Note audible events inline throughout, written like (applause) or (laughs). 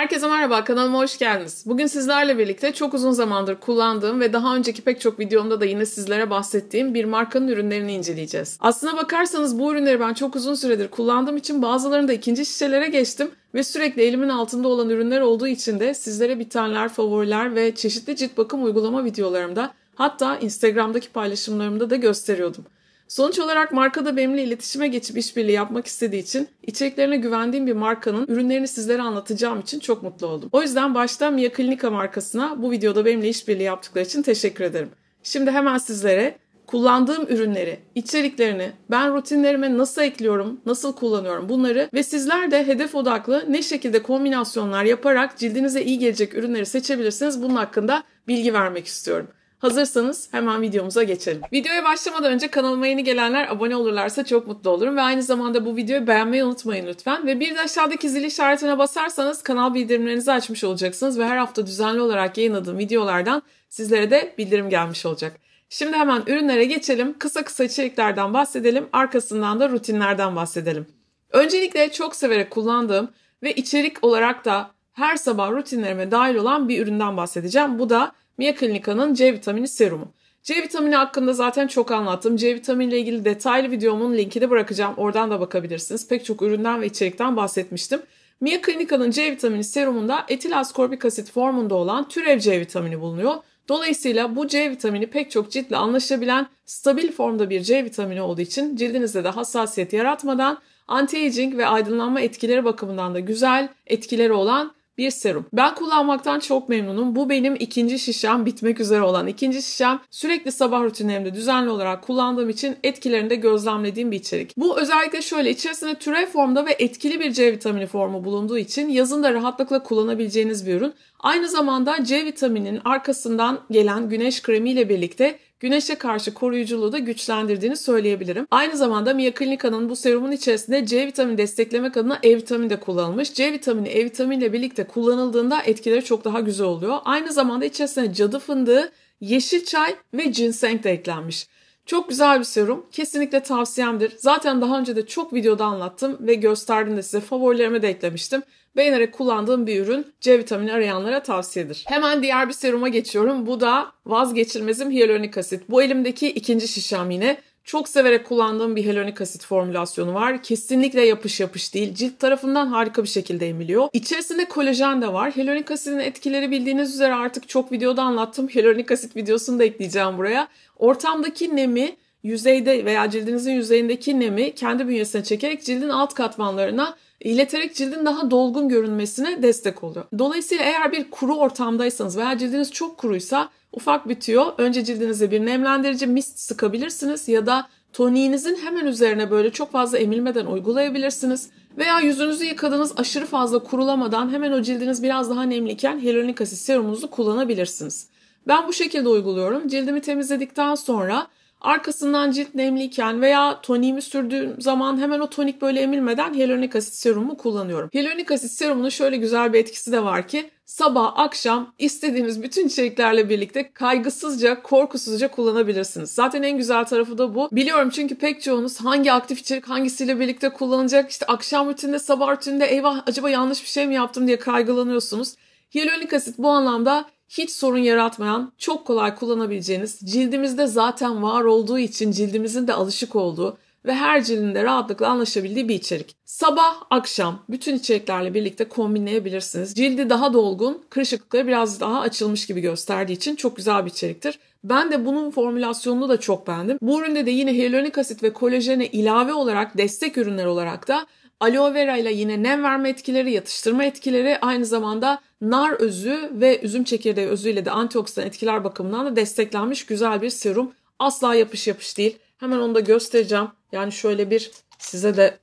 Herkese merhaba, kanalıma hoş geldiniz. Bugün sizlerle birlikte çok uzun zamandır kullandığım ve daha önceki pek çok videomda da yine sizlere bahsettiğim bir markanın ürünlerini inceleyeceğiz. Aslına bakarsanız bu ürünleri ben çok uzun süredir kullandığım için da ikinci şişelere geçtim ve sürekli elimin altında olan ürünler olduğu için de sizlere bitenler, favoriler ve çeşitli cilt bakım uygulama videolarımda hatta Instagram'daki paylaşımlarımda da gösteriyordum. Sonuç olarak markada benimle iletişime geçip işbirliği yapmak istediği için içeriklerine güvendiğim bir markanın ürünlerini sizlere anlatacağım için çok mutlu oldum. O yüzden baştan Mia Klinika markasına bu videoda benimle işbirliği yaptıkları için teşekkür ederim. Şimdi hemen sizlere kullandığım ürünleri, içeriklerini, ben rutinlerime nasıl ekliyorum, nasıl kullanıyorum bunları ve sizler de hedef odaklı ne şekilde kombinasyonlar yaparak cildinize iyi gelecek ürünleri seçebilirsiniz. Bunun hakkında bilgi vermek istiyorum. Hazırsanız hemen videomuza geçelim. Videoya başlamadan önce kanalıma yeni gelenler abone olurlarsa çok mutlu olurum ve aynı zamanda bu videoyu beğenmeyi unutmayın lütfen. Ve bir de aşağıdaki zil işaretine basarsanız kanal bildirimlerinizi açmış olacaksınız ve her hafta düzenli olarak yayınladığım videolardan sizlere de bildirim gelmiş olacak. Şimdi hemen ürünlere geçelim. Kısa kısa içeriklerden bahsedelim. Arkasından da rutinlerden bahsedelim. Öncelikle çok severek kullandığım ve içerik olarak da her sabah rutinlerime dahil olan bir üründen bahsedeceğim. Bu da Mia Klinika'nın C vitamini serumu. C vitamini hakkında zaten çok anlattım. C vitamini ile ilgili detaylı videomun linki de bırakacağım. Oradan da bakabilirsiniz. Pek çok üründen ve içerikten bahsetmiştim. Mia Klinika'nın C vitamini serumunda etil askorbik asit formunda olan türev C vitamini bulunuyor. Dolayısıyla bu C vitamini pek çok ciltle anlaşabilen stabil formda bir C vitamini olduğu için cildinizde de hassasiyet yaratmadan anti-aging ve aydınlanma etkileri bakımından da güzel etkileri olan bir serum. Ben kullanmaktan çok memnunum. Bu benim ikinci şişem bitmek üzere olan ikinci şişem. Sürekli sabah rutinlerimde düzenli olarak kullandığım için etkilerini de gözlemlediğim bir içerik. Bu özellikle şöyle içerisinde türev formda ve etkili bir C vitamini formu bulunduğu için yazın da rahatlıkla kullanabileceğiniz bir ürün. Aynı zamanda C vitamininin arkasından gelen güneş kremi ile birlikte güneşe karşı koruyuculuğu da güçlendirdiğini söyleyebilirim. Aynı zamanda Mia Klinika'nın bu serumun içerisinde C vitamini desteklemek adına E vitamini de kullanılmış. C vitamini E vitaminiyle birlikte kullanıldığında etkileri çok daha güzel oluyor. Aynı zamanda içerisine cadı fındığı, yeşil çay ve ginseng de eklenmiş. Çok güzel bir serum. Kesinlikle tavsiyemdir. Zaten daha önce de çok videoda anlattım ve gösterdim de size. Favorilerime de eklemiştim beğenerek kullandığım bir ürün C vitamini arayanlara tavsiyedir. Hemen diğer bir seruma geçiyorum. Bu da vazgeçilmezim hyaluronik asit. Bu elimdeki ikinci şişem yine. Çok severek kullandığım bir hyaluronik asit formülasyonu var. Kesinlikle yapış yapış değil. Cilt tarafından harika bir şekilde emiliyor. İçerisinde kolajen de var. Hyaluronik asidin etkileri bildiğiniz üzere artık çok videoda anlattım. (laughs) Hyaluronik asit videosunu da ekleyeceğim buraya. Ortamdaki nemi yüzeyde veya cildinizin yüzeyindeki nemi kendi bünyesine çekerek cildin alt katmanlarına ileterek cildin daha dolgun görünmesine destek oluyor. Dolayısıyla eğer bir kuru ortamdaysanız veya cildiniz çok kuruysa ufak bitiyor. önce cildinize bir nemlendirici mist sıkabilirsiniz ya da toniğinizin hemen üzerine böyle çok fazla emilmeden uygulayabilirsiniz. Veya yüzünüzü yıkadığınız aşırı fazla kurulamadan hemen o cildiniz biraz daha nemliyken hyaluronik asit serumunuzu kullanabilirsiniz. Ben bu şekilde uyguluyorum. Cildimi temizledikten sonra Arkasından cilt nemliyken veya toniğimi sürdüğüm zaman hemen o tonik böyle emilmeden hyaluronik asit serumu kullanıyorum. Hyaluronik asit serumunun şöyle güzel bir etkisi de var ki sabah akşam istediğiniz bütün içeriklerle birlikte kaygısızca, korkusuzca kullanabilirsiniz. Zaten en güzel tarafı da bu. Biliyorum çünkü pek çoğunuz hangi aktif içerik hangisiyle birlikte kullanacak, işte akşam rutininde, sabah rutininde eyvah acaba yanlış bir şey mi yaptım diye kaygılanıyorsunuz. Hyaluronik asit bu anlamda hiç sorun yaratmayan, çok kolay kullanabileceğiniz, cildimizde zaten var olduğu için cildimizin de alışık olduğu ve her cildin rahatlıkla anlaşabildiği bir içerik. Sabah, akşam bütün içeriklerle birlikte kombinleyebilirsiniz. Cildi daha dolgun, kırışıklıkları biraz daha açılmış gibi gösterdiği için çok güzel bir içeriktir. Ben de bunun formülasyonunu da çok beğendim. Bu üründe de yine hyaluronik asit ve kolajene ilave olarak destek ürünler olarak da Aloe vera ile yine nem verme etkileri, yatıştırma etkileri aynı zamanda nar özü ve üzüm çekirdeği özü ile de antioksidan etkiler bakımından da desteklenmiş güzel bir serum. Asla yapış yapış değil. Hemen onu da göstereceğim. Yani şöyle bir size de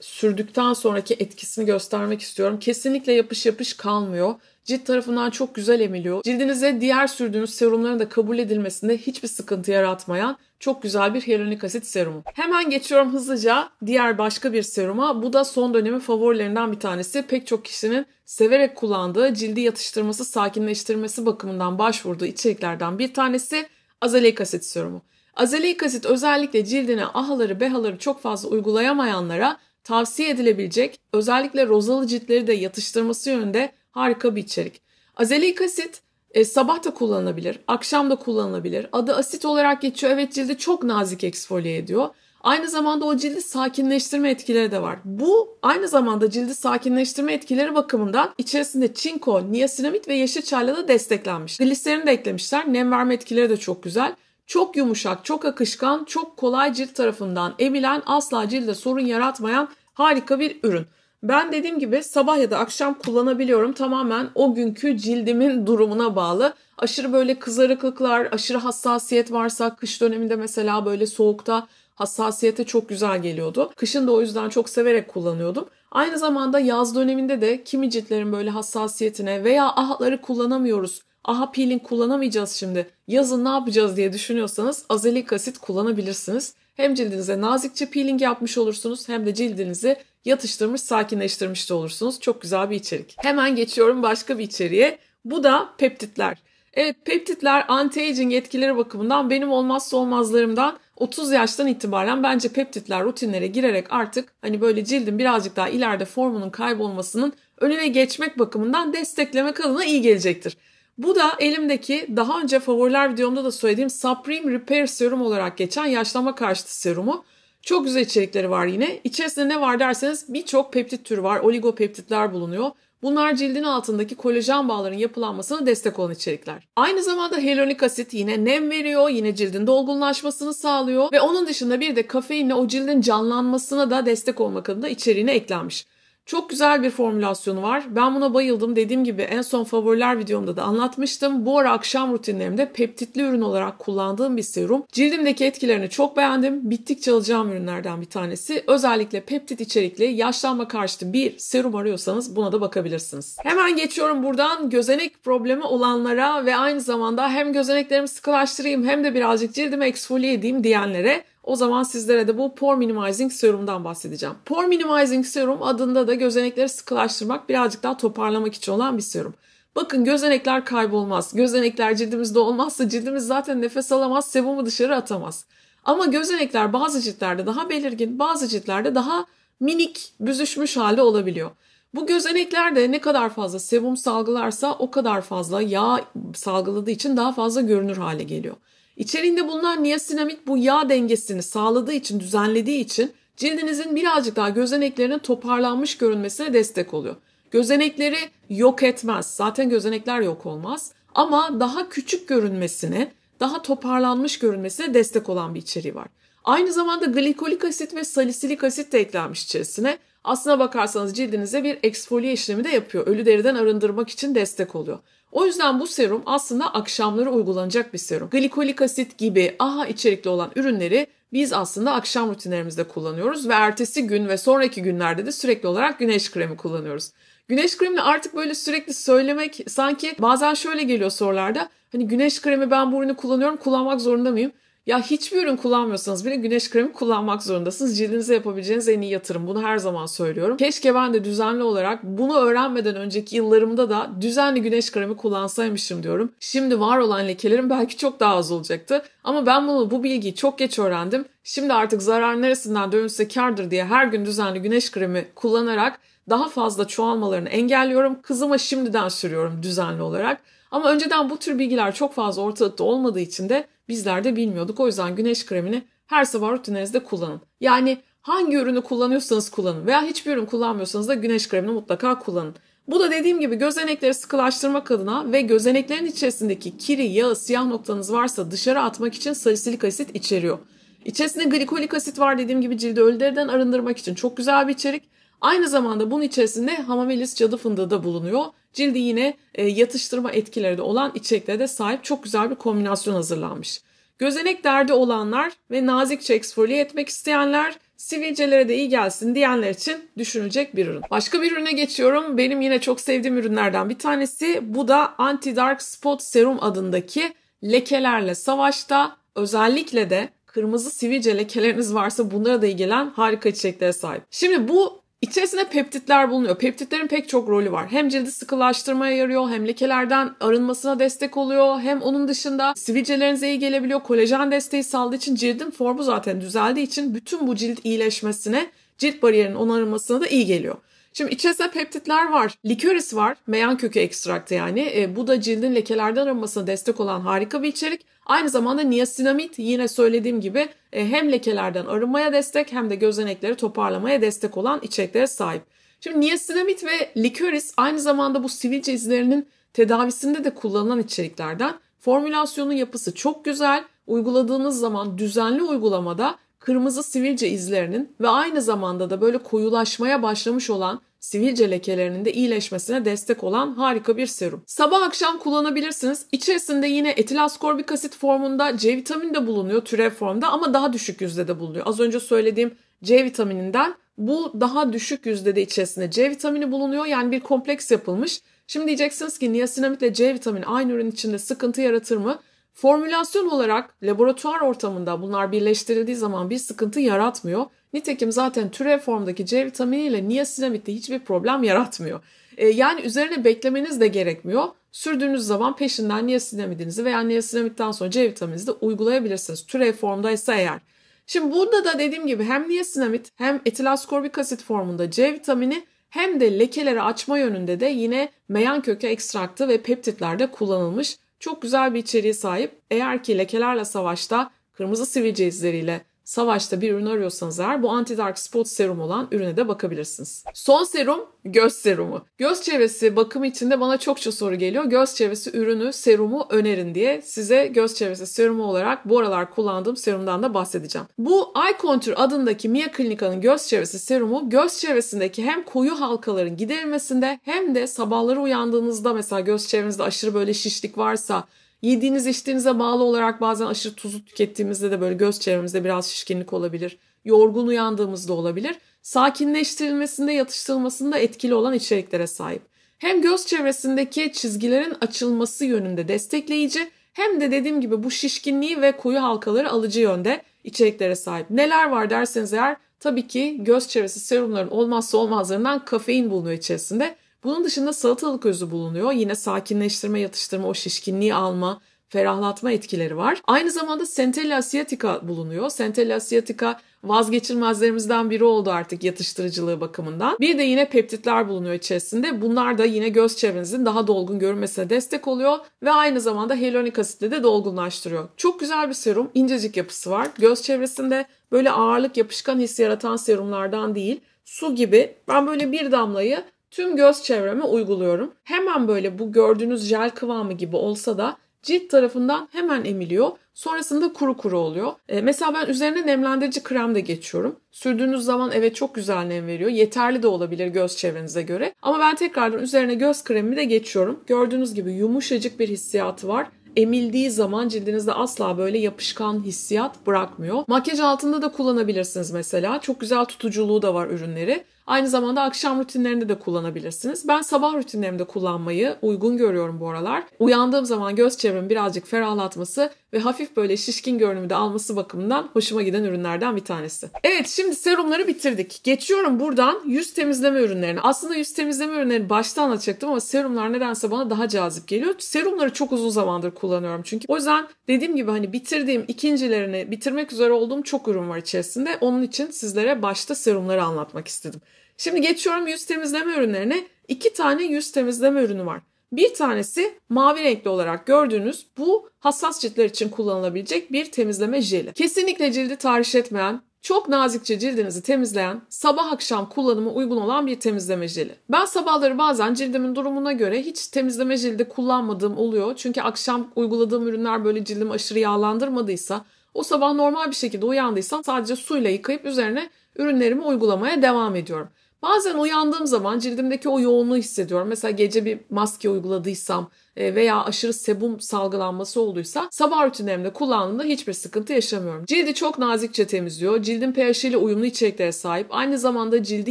sürdükten sonraki etkisini göstermek istiyorum. Kesinlikle yapış yapış kalmıyor. Cilt tarafından çok güzel emiliyor. Cildinize diğer sürdüğünüz serumların da kabul edilmesinde hiçbir sıkıntı yaratmayan çok güzel bir hyaluronik asit serumu. Hemen geçiyorum hızlıca diğer başka bir seruma. Bu da son dönemin favorilerinden bir tanesi. Pek çok kişinin severek kullandığı cildi yatıştırması, sakinleştirmesi bakımından başvurduğu içeriklerden bir tanesi azaleik asit serumu. Azaleik asit özellikle cildine ahaları behaları çok fazla uygulayamayanlara tavsiye edilebilecek özellikle rozalı ciltleri de yatıştırması yönünde harika bir içerik. Azelik asit e, sabah da kullanılabilir, akşam da kullanılabilir. Adı asit olarak geçiyor. Evet cildi çok nazik eksfoliye ediyor. Aynı zamanda o cildi sakinleştirme etkileri de var. Bu aynı zamanda cildi sakinleştirme etkileri bakımından içerisinde çinko, niasinamid ve yeşil çayla da desteklenmiş. Gliserin de eklemişler. Nem verme etkileri de çok güzel. Çok yumuşak, çok akışkan, çok kolay cilt tarafından emilen, asla cilde sorun yaratmayan harika bir ürün. Ben dediğim gibi sabah ya da akşam kullanabiliyorum. Tamamen o günkü cildimin durumuna bağlı. Aşırı böyle kızarıklıklar, aşırı hassasiyet varsa kış döneminde mesela böyle soğukta hassasiyete çok güzel geliyordu. Kışın da o yüzden çok severek kullanıyordum. Aynı zamanda yaz döneminde de kimi ciltlerin böyle hassasiyetine veya ahları kullanamıyoruz aha peeling kullanamayacağız şimdi yazın ne yapacağız diye düşünüyorsanız azelik asit kullanabilirsiniz. Hem cildinize nazikçe peeling yapmış olursunuz hem de cildinizi yatıştırmış sakinleştirmiş de olursunuz. Çok güzel bir içerik. Hemen geçiyorum başka bir içeriğe. Bu da peptitler. Evet peptitler anti-aging etkileri bakımından benim olmazsa olmazlarımdan 30 yaştan itibaren bence peptitler rutinlere girerek artık hani böyle cildin birazcık daha ileride formunun kaybolmasının önüne geçmek bakımından desteklemek adına iyi gelecektir. Bu da elimdeki daha önce favoriler videomda da söylediğim Supreme Repair Serum olarak geçen yaşlanma karşıtı serumu. Çok güzel içerikleri var yine. İçerisinde ne var derseniz birçok peptit türü var. Oligopeptitler bulunuyor. Bunlar cildin altındaki kolajen bağlarının yapılanmasına destek olan içerikler. Aynı zamanda hyaluronik asit yine nem veriyor, yine cildin dolgunlaşmasını sağlıyor ve onun dışında bir de kafeinle o cildin canlanmasına da destek olmak adına içeriğine eklenmiş. Çok güzel bir formülasyonu var. Ben buna bayıldım. Dediğim gibi en son favoriler videomda da anlatmıştım. Bu ara akşam rutinlerimde peptitli ürün olarak kullandığım bir serum. Cildimdeki etkilerini çok beğendim. Bittikçe alacağım ürünlerden bir tanesi. Özellikle peptit içerikli yaşlanma karşıtı bir serum arıyorsanız buna da bakabilirsiniz. Hemen geçiyorum buradan gözenek problemi olanlara ve aynı zamanda hem gözeneklerimi sıkılaştırayım hem de birazcık cildimi eksfolye edeyim diyenlere o zaman sizlere de bu Pore Minimizing Serum'dan bahsedeceğim. Pore Minimizing Serum adında da gözenekleri sıkılaştırmak, birazcık daha toparlamak için olan bir serum. Bakın gözenekler kaybolmaz. Gözenekler cildimizde olmazsa cildimiz zaten nefes alamaz, sebumu dışarı atamaz. Ama gözenekler bazı ciltlerde daha belirgin, bazı ciltlerde daha minik, büzüşmüş halde olabiliyor. Bu gözenekler de ne kadar fazla sebum salgılarsa o kadar fazla yağ salgıladığı için daha fazla görünür hale geliyor. İçeriğinde bulunan niasinamid bu yağ dengesini sağladığı için, düzenlediği için cildinizin birazcık daha gözeneklerinin toparlanmış görünmesine destek oluyor. Gözenekleri yok etmez. Zaten gözenekler yok olmaz. Ama daha küçük görünmesine, daha toparlanmış görünmesine destek olan bir içeriği var. Aynı zamanda glikolik asit ve salisilik asit de eklenmiş içerisine aslına bakarsanız cildinize bir eksfoliye işlemi de yapıyor. Ölü deriden arındırmak için destek oluyor. O yüzden bu serum aslında akşamları uygulanacak bir serum. Glikolik asit gibi AHA içerikli olan ürünleri biz aslında akşam rutinlerimizde kullanıyoruz ve ertesi gün ve sonraki günlerde de sürekli olarak güneş kremi kullanıyoruz. Güneş kremini artık böyle sürekli söylemek sanki bazen şöyle geliyor sorularda. Hani güneş kremi ben bu ürünü kullanıyorum kullanmak zorunda mıyım? Ya hiçbir ürün kullanmıyorsanız bile güneş kremi kullanmak zorundasınız. Cildinize yapabileceğiniz en iyi yatırım. Bunu her zaman söylüyorum. Keşke ben de düzenli olarak bunu öğrenmeden önceki yıllarımda da düzenli güneş kremi kullansaymışım diyorum. Şimdi var olan lekelerim belki çok daha az olacaktı. Ama ben bunu bu bilgiyi çok geç öğrendim. Şimdi artık zarar neresinden dönülse kardır diye her gün düzenli güneş kremi kullanarak daha fazla çoğalmalarını engelliyorum. Kızıma şimdiden sürüyorum düzenli olarak. Ama önceden bu tür bilgiler çok fazla ortalıkta olmadığı için de Bizler de bilmiyorduk. O yüzden güneş kremini her sabah rutininizde kullanın. Yani hangi ürünü kullanıyorsanız kullanın veya hiçbir ürün kullanmıyorsanız da güneş kremini mutlaka kullanın. Bu da dediğim gibi gözenekleri sıkılaştırmak adına ve gözeneklerin içerisindeki kiri, yağı, siyah noktanız varsa dışarı atmak için salisilik asit içeriyor. İçerisinde glikolik asit var dediğim gibi cildi ölülerden arındırmak için çok güzel bir içerik. Aynı zamanda bunun içerisinde Hamamelis cadı fındığı da bulunuyor. Cildi yine e, yatıştırma etkileri de olan içeriklere de sahip çok güzel bir kombinasyon hazırlanmış. Gözenek derdi olanlar ve nazikçe eksfoliye etmek isteyenler sivilcelere de iyi gelsin diyenler için düşünecek bir ürün. Başka bir ürüne geçiyorum. Benim yine çok sevdiğim ürünlerden bir tanesi. Bu da Anti Dark Spot Serum adındaki lekelerle savaşta özellikle de kırmızı sivilce lekeleriniz varsa bunlara da iyi gelen harika çiçeklere sahip. Şimdi bu İçerisinde peptitler bulunuyor. Peptitlerin pek çok rolü var. Hem cildi sıkılaştırmaya yarıyor, hem lekelerden arınmasına destek oluyor, hem onun dışında sivilcelerinize iyi gelebiliyor. Kolajen desteği sağladığı için cildin formu zaten düzeldiği için bütün bu cilt iyileşmesine, cilt bariyerinin onarılmasına da iyi geliyor. Şimdi içerisinde peptitler var. Likörisi var. Meyan kökü ekstraktı yani. E, bu da cildin lekelerden arınmasına destek olan harika bir içerik. Aynı zamanda niasinamid yine söylediğim gibi e, hem lekelerden arınmaya destek hem de gözenekleri toparlamaya destek olan içeriklere sahip. Şimdi niasinamid ve liköris aynı zamanda bu sivilce izlerinin tedavisinde de kullanılan içeriklerden. Formülasyonun yapısı çok güzel. Uyguladığınız zaman düzenli uygulamada kırmızı sivilce izlerinin ve aynı zamanda da böyle koyulaşmaya başlamış olan sivilce lekelerinin de iyileşmesine destek olan harika bir serum. Sabah akşam kullanabilirsiniz. İçerisinde yine etil etilaskorbik asit formunda C vitamini de bulunuyor türev formda ama daha düşük yüzde de bulunuyor. Az önce söylediğim C vitamininden bu daha düşük yüzde de içerisinde C vitamini bulunuyor. Yani bir kompleks yapılmış. Şimdi diyeceksiniz ki niasinamitle C vitamini aynı ürün içinde sıkıntı yaratır mı? Formülasyon olarak laboratuvar ortamında bunlar birleştirildiği zaman bir sıkıntı yaratmıyor. Nitekim zaten türev formdaki C vitamini ile niasinamitte hiçbir problem yaratmıyor. E, yani üzerine beklemeniz de gerekmiyor. Sürdüğünüz zaman peşinden niasinamidinizi veya niasinamitten sonra C vitamininizi de uygulayabilirsiniz. Türev formdaysa eğer. Şimdi burada da dediğim gibi hem niasinamid hem etil askorbik asit formunda C vitamini hem de lekeleri açma yönünde de yine meyan kökü ekstraktı ve peptitlerde kullanılmış. Çok güzel bir içeriğe sahip. Eğer ki lekelerle savaşta kırmızı sivilce izleriyle savaşta bir ürün arıyorsanız eğer bu anti dark spot serum olan ürüne de bakabilirsiniz. Son serum göz serumu. Göz çevresi bakımı için de bana çokça soru geliyor. Göz çevresi ürünü serumu önerin diye size göz çevresi serumu olarak bu aralar kullandığım serumdan da bahsedeceğim. Bu Eye Contour adındaki Mia Clinica'nın göz çevresi serumu göz çevresindeki hem koyu halkaların giderilmesinde hem de sabahları uyandığınızda mesela göz çevrenizde aşırı böyle şişlik varsa Yediğiniz içtiğinize bağlı olarak bazen aşırı tuzu tükettiğimizde de böyle göz çevremizde biraz şişkinlik olabilir. Yorgun uyandığımızda olabilir. Sakinleştirilmesinde, yatıştırılmasında etkili olan içeriklere sahip. Hem göz çevresindeki çizgilerin açılması yönünde destekleyici hem de dediğim gibi bu şişkinliği ve koyu halkaları alıcı yönde içeriklere sahip. Neler var derseniz eğer tabii ki göz çevresi serumların olmazsa olmazlarından kafein bulunuyor içerisinde. Bunun dışında salatalık özü bulunuyor. Yine sakinleştirme, yatıştırma, o şişkinliği alma, ferahlatma etkileri var. Aynı zamanda Centella asiatica bulunuyor. Centella asiatica vazgeçilmezlerimizden biri oldu artık yatıştırıcılığı bakımından. Bir de yine peptitler bulunuyor içerisinde. Bunlar da yine göz çevrenizin daha dolgun görünmesine destek oluyor ve aynı zamanda hyaluronik asitle de dolgunlaştırıyor. Çok güzel bir serum, incecik yapısı var. Göz çevresinde böyle ağırlık yapışkan his yaratan serumlardan değil, su gibi. Ben böyle bir damlayı tüm göz çevreme uyguluyorum. Hemen böyle bu gördüğünüz jel kıvamı gibi olsa da cilt tarafından hemen emiliyor. Sonrasında kuru kuru oluyor. E, mesela ben üzerine nemlendirici krem de geçiyorum. Sürdüğünüz zaman evet çok güzel nem veriyor. Yeterli de olabilir göz çevrenize göre. Ama ben tekrardan üzerine göz kremimi de geçiyorum. Gördüğünüz gibi yumuşacık bir hissiyatı var emildiği zaman cildinizde asla böyle yapışkan hissiyat bırakmıyor. Makyaj altında da kullanabilirsiniz mesela. Çok güzel tutuculuğu da var ürünleri. Aynı zamanda akşam rutinlerinde de kullanabilirsiniz. Ben sabah rutinlerimde kullanmayı uygun görüyorum bu aralar. Uyandığım zaman göz çevremi birazcık ferahlatması ve hafif böyle şişkin görünümü de alması bakımından hoşuma giden ürünlerden bir tanesi. Evet şimdi serumları bitirdik. Geçiyorum buradan yüz temizleme ürünlerine. Aslında yüz temizleme ürünlerini başta anlatacaktım ama serumlar nedense bana daha cazip geliyor. Serumları çok uzun zamandır kullanıyorum çünkü. O yüzden dediğim gibi hani bitirdiğim ikincilerini bitirmek üzere olduğum çok ürün var içerisinde. Onun için sizlere başta serumları anlatmak istedim. Şimdi geçiyorum yüz temizleme ürünlerine. İki tane yüz temizleme ürünü var. Bir tanesi mavi renkli olarak gördüğünüz bu hassas ciltler için kullanılabilecek bir temizleme jeli. Kesinlikle cildi tahriş etmeyen, çok nazikçe cildinizi temizleyen, sabah akşam kullanımı uygun olan bir temizleme jeli. Ben sabahları bazen cildimin durumuna göre hiç temizleme jeli kullanmadığım oluyor. Çünkü akşam uyguladığım ürünler böyle cildimi aşırı yağlandırmadıysa, o sabah normal bir şekilde uyandıysam sadece suyla yıkayıp üzerine ürünlerimi uygulamaya devam ediyorum. Bazen uyandığım zaman cildimdeki o yoğunluğu hissediyorum. Mesela gece bir maske uyguladıysam e, veya aşırı sebum salgılanması olduysa sabah rutinemde kullandığımda hiçbir sıkıntı yaşamıyorum. Cildi çok nazikçe temizliyor. Cildin pH ile uyumlu içeriklere sahip. Aynı zamanda cildi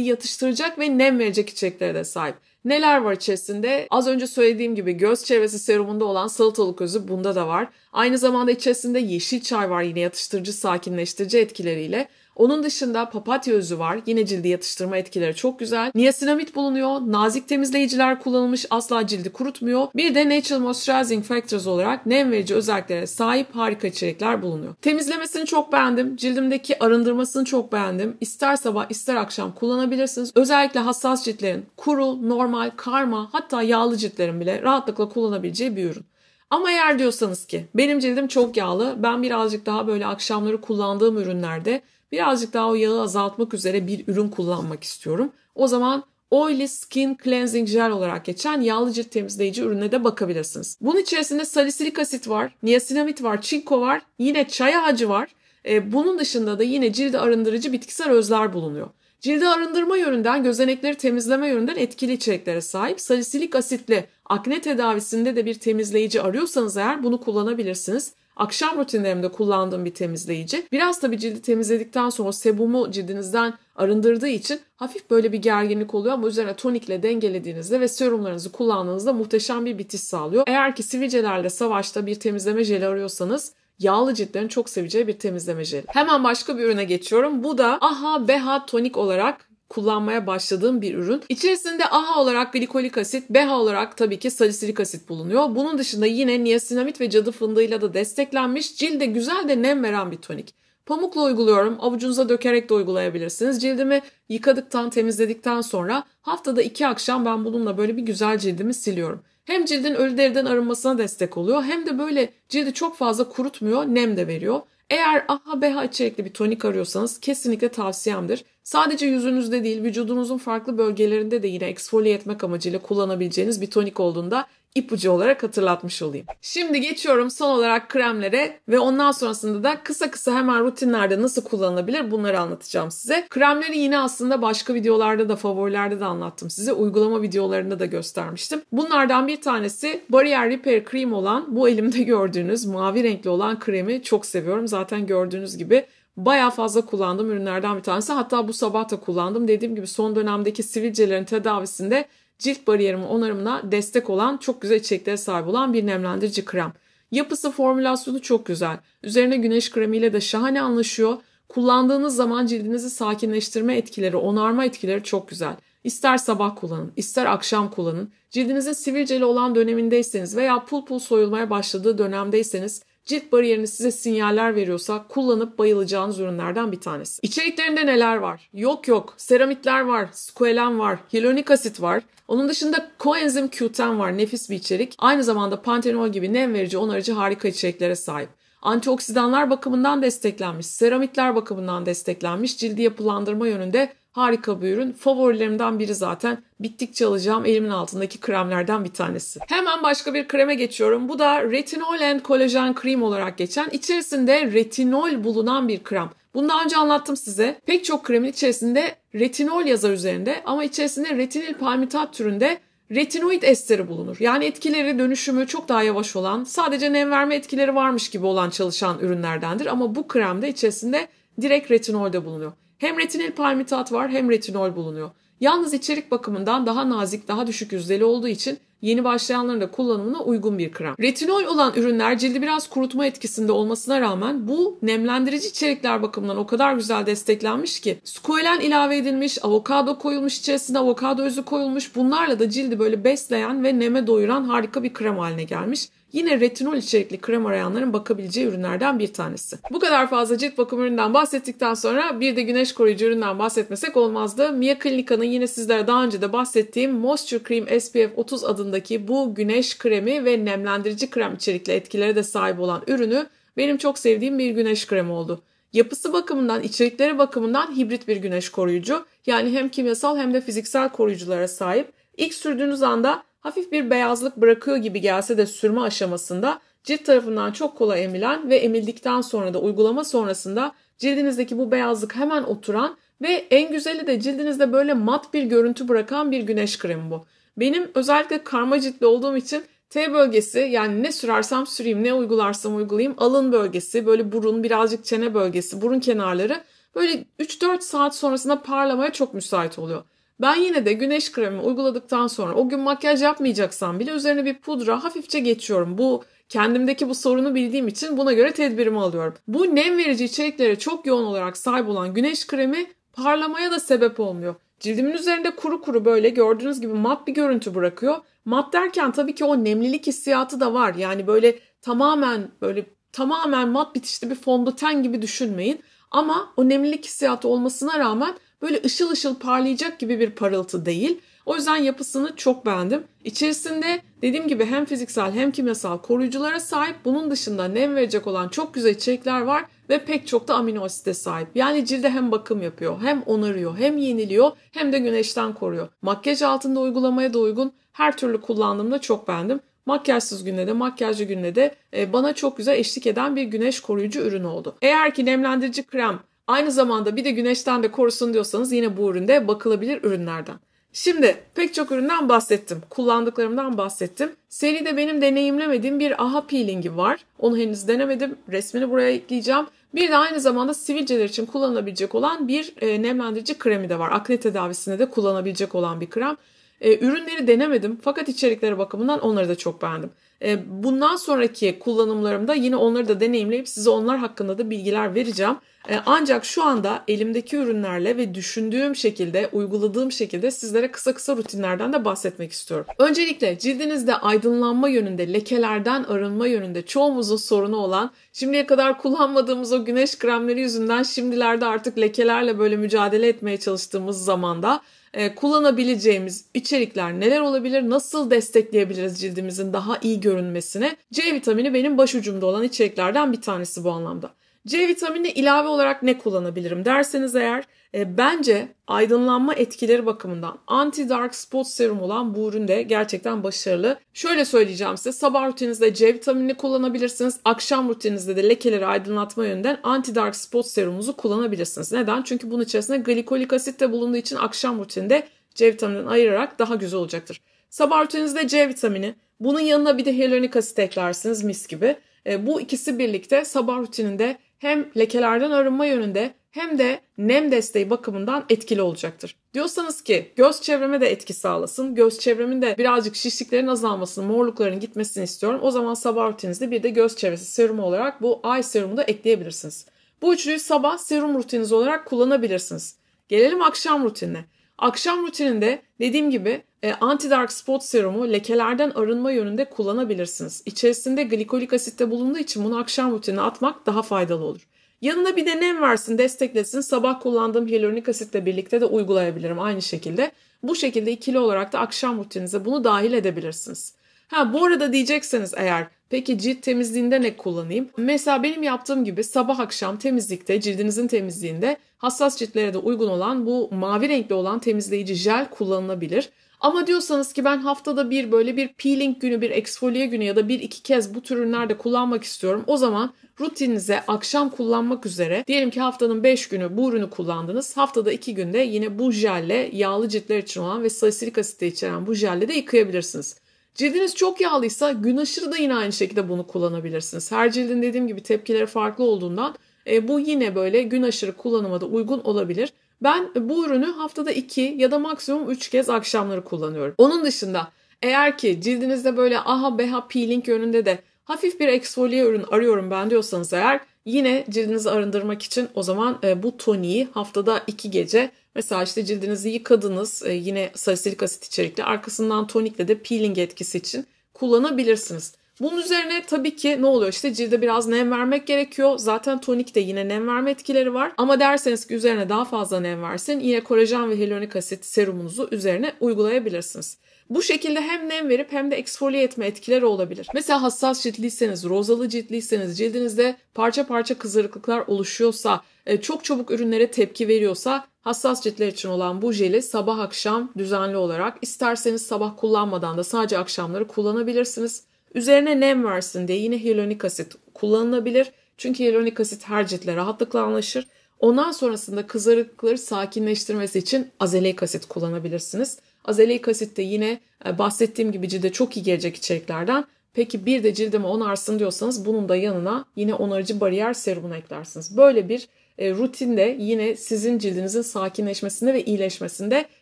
yatıştıracak ve nem verecek içeriklere de sahip. Neler var içerisinde? Az önce söylediğim gibi göz çevresi serumunda olan salatalık özü bunda da var. Aynı zamanda içerisinde yeşil çay var yine yatıştırıcı sakinleştirici etkileriyle. Onun dışında papatya özü var. Yine cildi yatıştırma etkileri çok güzel. Niasinamid bulunuyor. Nazik temizleyiciler kullanılmış. Asla cildi kurutmuyor. Bir de Natural Moisturizing Factors olarak nem verici özelliklere sahip harika içerikler bulunuyor. Temizlemesini çok beğendim. Cildimdeki arındırmasını çok beğendim. İster sabah ister akşam kullanabilirsiniz. Özellikle hassas ciltlerin kuru, normal, karma hatta yağlı ciltlerin bile rahatlıkla kullanabileceği bir ürün. Ama eğer diyorsanız ki benim cildim çok yağlı, ben birazcık daha böyle akşamları kullandığım ürünlerde birazcık daha o yağı azaltmak üzere bir ürün kullanmak istiyorum. O zaman Oily Skin Cleansing Gel olarak geçen yağlı cilt temizleyici ürüne de bakabilirsiniz. Bunun içerisinde salisilik asit var, niasinamit var, çinko var, yine çay ağacı var. E, bunun dışında da yine cildi arındırıcı bitkisel özler bulunuyor. Cildi arındırma yönünden, gözenekleri temizleme yönünden etkili içeriklere sahip. Salisilik asitli akne tedavisinde de bir temizleyici arıyorsanız eğer bunu kullanabilirsiniz akşam rutinlerimde kullandığım bir temizleyici. Biraz tabii cildi temizledikten sonra sebumu cildinizden arındırdığı için hafif böyle bir gerginlik oluyor ama üzerine tonikle dengelediğinizde ve serumlarınızı kullandığınızda muhteşem bir bitiş sağlıyor. Eğer ki sivilcelerle savaşta bir temizleme jeli arıyorsanız yağlı ciltlerin çok seveceği bir temizleme jeli. Hemen başka bir ürüne geçiyorum. Bu da AHA BH tonik olarak kullanmaya başladığım bir ürün. İçerisinde AHA olarak glikolik asit, BHA olarak tabii ki salisilik asit bulunuyor. Bunun dışında yine niasinamit ve cadı fındığıyla da desteklenmiş cilde güzel de nem veren bir tonik. Pamukla uyguluyorum. Avucunuza dökerek de uygulayabilirsiniz. Cildimi yıkadıktan, temizledikten sonra haftada iki akşam ben bununla böyle bir güzel cildimi siliyorum. Hem cildin ölü deriden arınmasına destek oluyor hem de böyle cildi çok fazla kurutmuyor, nem de veriyor. Eğer aha beha içerikli bir tonik arıyorsanız kesinlikle tavsiyemdir. Sadece yüzünüzde değil vücudunuzun farklı bölgelerinde de yine eksfolye etmek amacıyla kullanabileceğiniz bir tonik olduğunda ipucu olarak hatırlatmış olayım. Şimdi geçiyorum son olarak kremlere ve ondan sonrasında da kısa kısa hemen rutinlerde nasıl kullanılabilir bunları anlatacağım size. Kremleri yine aslında başka videolarda da favorilerde de anlattım size. Uygulama videolarında da göstermiştim. Bunlardan bir tanesi Barrier Repair Cream olan bu elimde gördüğünüz mavi renkli olan kremi çok seviyorum. Zaten gördüğünüz gibi bayağı fazla kullandığım ürünlerden bir tanesi. Hatta bu sabah da kullandım. Dediğim gibi son dönemdeki sivilcelerin tedavisinde cilt bariyerimin onarımına destek olan çok güzel içeriklere sahip olan bir nemlendirici krem. Yapısı formülasyonu çok güzel. Üzerine güneş kremiyle de şahane anlaşıyor. Kullandığınız zaman cildinizi sakinleştirme etkileri, onarma etkileri çok güzel. İster sabah kullanın, ister akşam kullanın. Cildinizin sivilceli olan dönemindeyseniz veya pul pul soyulmaya başladığı dönemdeyseniz cilt bariyerini size sinyaller veriyorsa kullanıp bayılacağınız ürünlerden bir tanesi. İçeriklerinde neler var? Yok yok. Seramitler var, squalen var, hyaluronik asit var. Onun dışında koenzim Q10 var nefis bir içerik. Aynı zamanda pantenol gibi nem verici onarıcı harika içeriklere sahip. Antioksidanlar bakımından desteklenmiş, seramitler bakımından desteklenmiş, cildi yapılandırma yönünde harika bir ürün. Favorilerimden biri zaten. Bittikçe alacağım elimin altındaki kremlerden bir tanesi. Hemen başka bir kreme geçiyorum. Bu da Retinol and Collagen Cream olarak geçen. İçerisinde retinol bulunan bir krem. Bunu daha önce anlattım size. Pek çok kremin içerisinde retinol yazar üzerinde ama içerisinde retinil palmitat türünde retinoid esteri bulunur. Yani etkileri dönüşümü çok daha yavaş olan, sadece nem verme etkileri varmış gibi olan çalışan ürünlerdendir ama bu kremde içerisinde direkt retinol de bulunuyor. Hem retinil palmitat var hem retinol bulunuyor. Yalnız içerik bakımından daha nazik, daha düşük yüzdeli olduğu için yeni başlayanların da kullanımına uygun bir krem. Retinol olan ürünler cildi biraz kurutma etkisinde olmasına rağmen bu nemlendirici içerikler bakımından o kadar güzel desteklenmiş ki skolen ilave edilmiş, avokado koyulmuş içerisine avokado özü koyulmuş. Bunlarla da cildi böyle besleyen ve neme doyuran harika bir krem haline gelmiş. Yine retinol içerikli krem arayanların bakabileceği ürünlerden bir tanesi. Bu kadar fazla cilt bakım üründen bahsettikten sonra bir de güneş koruyucu üründen bahsetmesek olmazdı. Mia Clinica'nın yine sizlere daha önce de bahsettiğim Moisture Cream SPF 30 adında markasındaki bu güneş kremi ve nemlendirici krem içerikli etkilere de sahip olan ürünü benim çok sevdiğim bir güneş kremi oldu. Yapısı bakımından, içerikleri bakımından hibrit bir güneş koruyucu. Yani hem kimyasal hem de fiziksel koruyuculara sahip. İlk sürdüğünüz anda hafif bir beyazlık bırakıyor gibi gelse de sürme aşamasında cilt tarafından çok kolay emilen ve emildikten sonra da uygulama sonrasında cildinizdeki bu beyazlık hemen oturan ve en güzeli de cildinizde böyle mat bir görüntü bırakan bir güneş kremi bu. Benim özellikle karma ciltli olduğum için T bölgesi yani ne sürersem süreyim ne uygularsam uygulayayım alın bölgesi böyle burun birazcık çene bölgesi burun kenarları böyle 3-4 saat sonrasında parlamaya çok müsait oluyor. Ben yine de güneş kremi uyguladıktan sonra o gün makyaj yapmayacaksam bile üzerine bir pudra hafifçe geçiyorum. Bu kendimdeki bu sorunu bildiğim için buna göre tedbirimi alıyorum. Bu nem verici içeriklere çok yoğun olarak sahip olan güneş kremi parlamaya da sebep olmuyor. Cildimin üzerinde kuru kuru böyle gördüğünüz gibi mat bir görüntü bırakıyor. Mat derken tabii ki o nemlilik hissiyatı da var. Yani böyle tamamen böyle tamamen mat bitişli bir fondöten gibi düşünmeyin. Ama o nemlilik hissiyatı olmasına rağmen böyle ışıl ışıl parlayacak gibi bir parıltı değil. O yüzden yapısını çok beğendim. İçerisinde dediğim gibi hem fiziksel hem kimyasal koruyuculara sahip. Bunun dışında nem verecek olan çok güzel içerikler var ve pek çok da amino asite sahip. Yani cilde hem bakım yapıyor, hem onarıyor, hem yeniliyor, hem de güneşten koruyor. Makyaj altında uygulamaya da uygun. Her türlü kullandığımda çok beğendim. Makyajsız günde de makyajlı günde de e, bana çok güzel eşlik eden bir güneş koruyucu ürün oldu. Eğer ki nemlendirici krem aynı zamanda bir de güneşten de korusun diyorsanız yine bu üründe bakılabilir ürünlerden. Şimdi pek çok üründen bahsettim. Kullandıklarımdan bahsettim. Seride benim deneyimlemediğim bir aha peelingi var. Onu henüz denemedim. Resmini buraya ekleyeceğim. Bir de aynı zamanda sivilceler için kullanılabilecek olan bir e, nemlendirici kremi de var. Akne tedavisinde de kullanabilecek olan bir krem. E, ürünleri denemedim fakat içerikleri bakımından onları da çok beğendim. E, bundan sonraki kullanımlarımda yine onları da deneyimleyip size onlar hakkında da bilgiler vereceğim. E, ancak şu anda elimdeki ürünlerle ve düşündüğüm şekilde, uyguladığım şekilde sizlere kısa kısa rutinlerden de bahsetmek istiyorum. Öncelikle cildinizde aydınlanma yönünde, lekelerden arınma yönünde çoğumuzun sorunu olan, şimdiye kadar kullanmadığımız o güneş kremleri yüzünden şimdilerde artık lekelerle böyle mücadele etmeye çalıştığımız zamanda e, kullanabileceğimiz içerikler neler olabilir? Nasıl destekleyebiliriz cildimizin daha iyi görünmesini? C vitamini benim başucumda olan içeriklerden bir tanesi bu anlamda. C vitamini ilave olarak ne kullanabilirim derseniz eğer e, bence aydınlanma etkileri bakımından anti dark spot serum olan bu ürün de gerçekten başarılı. Şöyle söyleyeceğim size sabah rutininizde C vitaminini kullanabilirsiniz. Akşam rutininizde de lekeleri aydınlatma yönünden anti dark spot serumunuzu kullanabilirsiniz. Neden? Çünkü bunun içerisinde glikolik asit de bulunduğu için akşam rutininde C vitaminini ayırarak daha güzel olacaktır. Sabah rutininizde C vitamini, bunun yanına bir de hyaluronik asit eklersiniz mis gibi. E, bu ikisi birlikte sabah rutininde hem lekelerden arınma yönünde hem de nem desteği bakımından etkili olacaktır. Diyorsanız ki göz çevreme de etki sağlasın, göz çevremin de birazcık şişliklerin azalmasını, morlukların gitmesini istiyorum. O zaman sabah rutininizde bir de göz çevresi serumu olarak bu ay serumu da ekleyebilirsiniz. Bu üçlüyü sabah serum rutininiz olarak kullanabilirsiniz. Gelelim akşam rutinine. Akşam rutininde dediğim gibi e, anti dark spot serumu lekelerden arınma yönünde kullanabilirsiniz. İçerisinde glikolik asitte bulunduğu için bunu akşam rutinine atmak daha faydalı olur. Yanına bir de nem versin, desteklesin. Sabah kullandığım hyaluronik asitle birlikte de uygulayabilirim aynı şekilde. Bu şekilde ikili olarak da akşam rutininize bunu dahil edebilirsiniz. Ha bu arada diyecekseniz eğer Peki cilt temizliğinde ne kullanayım? Mesela benim yaptığım gibi sabah akşam temizlikte, cildinizin temizliğinde hassas ciltlere de uygun olan bu mavi renkli olan temizleyici jel kullanılabilir. Ama diyorsanız ki ben haftada bir böyle bir peeling günü, bir eksfoliye günü ya da bir iki kez bu tür ürünlerde kullanmak istiyorum. O zaman rutininize akşam kullanmak üzere diyelim ki haftanın 5 günü bu ürünü kullandınız. Haftada 2 günde yine bu jelle yağlı ciltler için olan ve salisilik asit içeren bu jelle de yıkayabilirsiniz. Cildiniz çok yağlıysa gün aşırı da yine aynı şekilde bunu kullanabilirsiniz. Her cildin dediğim gibi tepkileri farklı olduğundan e, bu yine böyle gün aşırı kullanıma da uygun olabilir. Ben bu ürünü haftada 2 ya da maksimum 3 kez akşamları kullanıyorum. Onun dışında eğer ki cildinizde böyle aha beha peeling yönünde de hafif bir eksfoliye ürün arıyorum ben diyorsanız eğer yine cildinizi arındırmak için o zaman e, bu toniği haftada 2 gece Mesela işte cildinizi yıkadınız e, yine salisilik asit içerikli arkasından tonikle de peeling etkisi için kullanabilirsiniz. Bunun üzerine tabii ki ne oluyor işte cilde biraz nem vermek gerekiyor. Zaten tonikte yine nem verme etkileri var. Ama derseniz ki üzerine daha fazla nem versin yine kolajen ve hyaluronik asit serumunuzu üzerine uygulayabilirsiniz. Bu şekilde hem nem verip hem de eksfoliye etme etkileri olabilir. Mesela hassas ciltliyseniz, rozalı ciltliyseniz, cildinizde parça parça kızarıklıklar oluşuyorsa, e, çok çabuk ürünlere tepki veriyorsa hassas ciltler için olan bu jeli sabah akşam düzenli olarak isterseniz sabah kullanmadan da sadece akşamları kullanabilirsiniz. Üzerine nem versin diye yine hyaluronik asit kullanılabilir. Çünkü hyaluronik asit her ciltle rahatlıkla anlaşır. Ondan sonrasında kızarıklıkları sakinleştirmesi için azeleik asit kullanabilirsiniz. Azeleik asit de yine e, bahsettiğim gibi cilde çok iyi gelecek içeriklerden. Peki bir de cildimi onarsın diyorsanız bunun da yanına yine onarıcı bariyer serumunu eklersiniz. Böyle bir e, rutinde yine sizin cildinizin sakinleşmesinde ve iyileşmesinde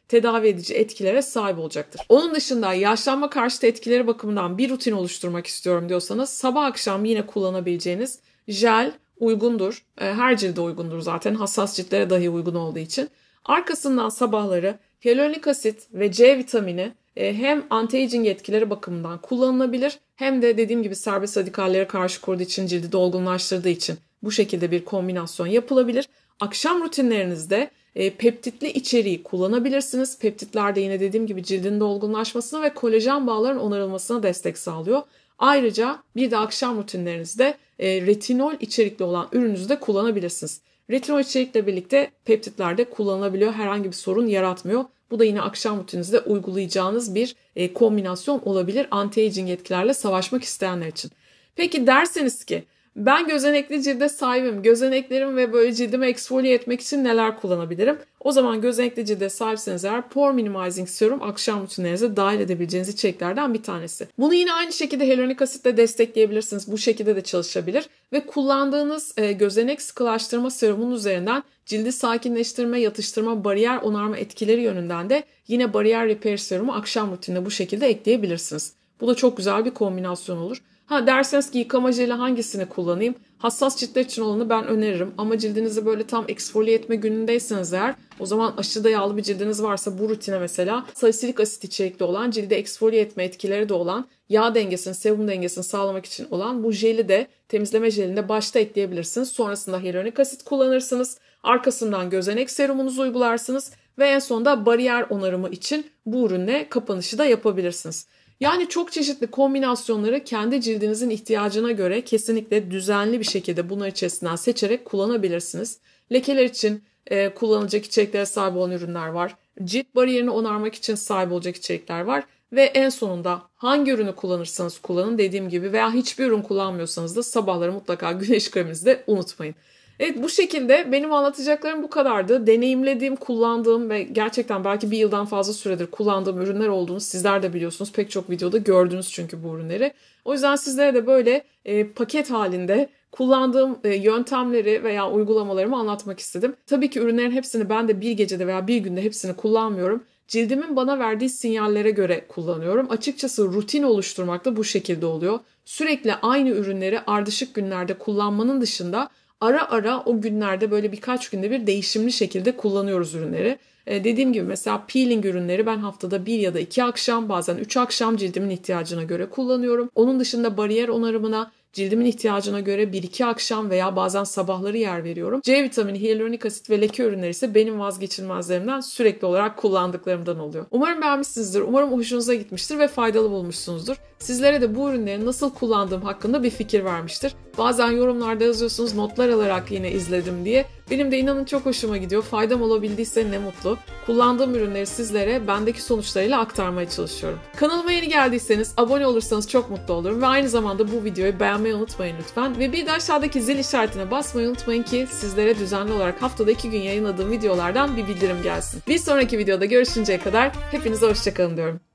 tedavi edici etkilere sahip olacaktır. Onun dışında yaşlanma karşıtı etkileri bakımından bir rutin oluşturmak istiyorum diyorsanız sabah akşam yine kullanabileceğiniz jel uygundur. E, her cilde uygundur zaten hassas ciltlere dahi uygun olduğu için. Arkasından sabahları hyaluronik asit ve C vitamini e, hem anti-aging etkileri bakımından kullanılabilir hem de dediğim gibi serbest radikallere karşı koruduğu için cildi dolgunlaştırdığı için bu şekilde bir kombinasyon yapılabilir. Akşam rutinlerinizde e, peptitli içeriği kullanabilirsiniz. Peptitler de yine dediğim gibi cildin dolgunlaşmasına ve kolajen bağlarının onarılmasına destek sağlıyor. Ayrıca bir de akşam rutinlerinizde e, retinol içerikli olan ürününüzü de kullanabilirsiniz. Retinol içerikle birlikte peptitler de kullanılabiliyor. Herhangi bir sorun yaratmıyor. Bu da yine akşam rutininizde uygulayacağınız bir e, kombinasyon olabilir anti-aging etkilerle savaşmak isteyenler için. Peki derseniz ki ben gözenekli cilde sahibim. Gözeneklerim ve böyle cildimi eksfolye etmek için neler kullanabilirim? O zaman gözenekli cilde sahipseniz eğer Pore Minimizing Serum akşam rutinlerinize dahil edebileceğiniz içeriklerden bir tanesi. Bunu yine aynı şekilde hyaluronik asitle destekleyebilirsiniz. Bu şekilde de çalışabilir. Ve kullandığınız e, gözenek sıkılaştırma serumun üzerinden cildi sakinleştirme, yatıştırma, bariyer onarma etkileri yönünden de yine bariyer repair serumu akşam rutinine bu şekilde ekleyebilirsiniz. Bu da çok güzel bir kombinasyon olur. Ha derseniz ki yıkama jeli hangisini kullanayım? Hassas ciltler için olanı ben öneririm. Ama cildinizi böyle tam eksfoliye etme günündeyseniz eğer o zaman aşırı da yağlı bir cildiniz varsa bu rutine mesela salisilik asit içerikli olan cilde eksfoliye etme etkileri de olan yağ dengesini, sebum dengesini sağlamak için olan bu jeli de temizleme jelinde başta ekleyebilirsiniz. Sonrasında hyaluronik asit kullanırsınız. Arkasından gözenek serumunuzu uygularsınız ve en sonunda bariyer onarımı için bu ürünle kapanışı da yapabilirsiniz. Yani çok çeşitli kombinasyonları kendi cildinizin ihtiyacına göre kesinlikle düzenli bir şekilde bunlar içerisinden seçerek kullanabilirsiniz. Lekeler için e, kullanılacak içeriklere sahip olan ürünler var. Cilt bariyerini onarmak için sahip olacak içerikler var. Ve en sonunda hangi ürünü kullanırsanız kullanın dediğim gibi veya hiçbir ürün kullanmıyorsanız da sabahları mutlaka güneş kreminizi de unutmayın. Evet bu şekilde benim anlatacaklarım bu kadardı. Deneyimlediğim, kullandığım ve gerçekten belki bir yıldan fazla süredir kullandığım ürünler olduğunu sizler de biliyorsunuz. Pek çok videoda gördünüz çünkü bu ürünleri. O yüzden sizlere de böyle e, paket halinde kullandığım e, yöntemleri veya uygulamalarımı anlatmak istedim. Tabii ki ürünlerin hepsini ben de bir gecede veya bir günde hepsini kullanmıyorum. Cildimin bana verdiği sinyallere göre kullanıyorum. Açıkçası rutin oluşturmak da bu şekilde oluyor. Sürekli aynı ürünleri ardışık günlerde kullanmanın dışında ara ara o günlerde böyle birkaç günde bir değişimli şekilde kullanıyoruz ürünleri. E, dediğim gibi mesela peeling ürünleri ben haftada bir ya da iki akşam bazen üç akşam cildimin ihtiyacına göre kullanıyorum. Onun dışında bariyer onarımına cildimin ihtiyacına göre 1-2 akşam veya bazen sabahları yer veriyorum. C vitamini, hyaluronik asit ve leke ürünleri ise benim vazgeçilmezlerimden sürekli olarak kullandıklarımdan oluyor. Umarım beğenmişsinizdir, umarım hoşunuza gitmiştir ve faydalı bulmuşsunuzdur. Sizlere de bu ürünleri nasıl kullandığım hakkında bir fikir vermiştir. Bazen yorumlarda yazıyorsunuz notlar alarak yine izledim diye. Benim de inanın çok hoşuma gidiyor. Faydam olabildiyse ne mutlu. Kullandığım ürünleri sizlere bendeki sonuçlarıyla aktarmaya çalışıyorum. Kanalıma yeni geldiyseniz abone olursanız çok mutlu olurum ve aynı zamanda bu videoyu beğenmeyi unutmayın lütfen. Ve bir de aşağıdaki zil işaretine basmayı unutmayın ki sizlere düzenli olarak haftada iki gün yayınladığım videolardan bir bildirim gelsin. Bir sonraki videoda görüşünceye kadar hepinize hoşçakalın diyorum.